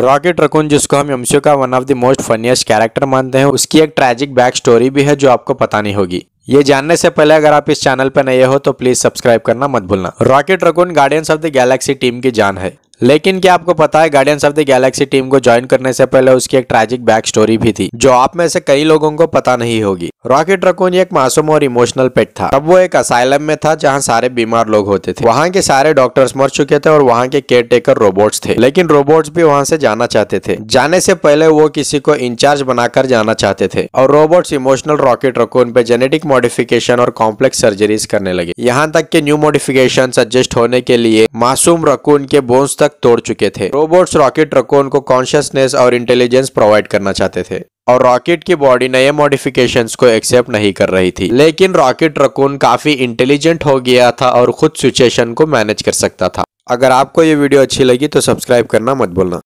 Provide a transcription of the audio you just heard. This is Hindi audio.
रॉकेट रकून जिसको हम यमशो का one of the most funniest character मानते हैं उसकी एक ट्रैजिक बैक स्टोरी भी है जो आपको पता नहीं होगी ये जानने से पहले अगर आप इस चैनल पर नए हो तो प्लीज सब्सक्राइब करना मत भूलना Rocket Raccoon Guardians of the Galaxy team की जान है लेकिन क्या आपको पता है Guardians of the Galaxy team को ज्वाइन करने से पहले उसकी एक ट्रैजिक बैक स्टोरी भी थी जो आप में से कई लोगों को पता नहीं होगी रॉकेट रकून एक मासूम और इमोशनल पेट था तब वो एक असाइलम में था जहाँ सारे बीमार लोग होते थे वहाँ के सारे डॉक्टर्स मर चुके थे और वहाँ के केयर टेकर रोबोट्स थे लेकिन रोबोट्स भी वहाँ से जाना चाहते थे जाने से पहले वो किसी को इंचार्ज बनाकर जाना चाहते थे और रोबोट्स इमोशनल रॉकेट रकून पे जेनेटिक मॉडिफिकेशन और कॉम्प्लेक्स सर्जरीज करने लगे यहाँ तक के न्यू मॉडिफिकेशन एडजस्ट होने के लिए मासूम रकून के बोन्स तक तक तोड़ चुके थे रोबोट्स रॉकेट ट्रकों को कॉन्शियसनेस और इंटेलिजेंस प्रोवाइड करना चाहते थे और रॉकेट की बॉडी नए मॉडिफिकेशंस को एक्सेप्ट नहीं कर रही थी लेकिन रॉकेट रकून काफी इंटेलिजेंट हो गया था और खुद सिचुएशन को मैनेज कर सकता था अगर आपको ये वीडियो अच्छी लगी तो सब्सक्राइब करना मत बोलना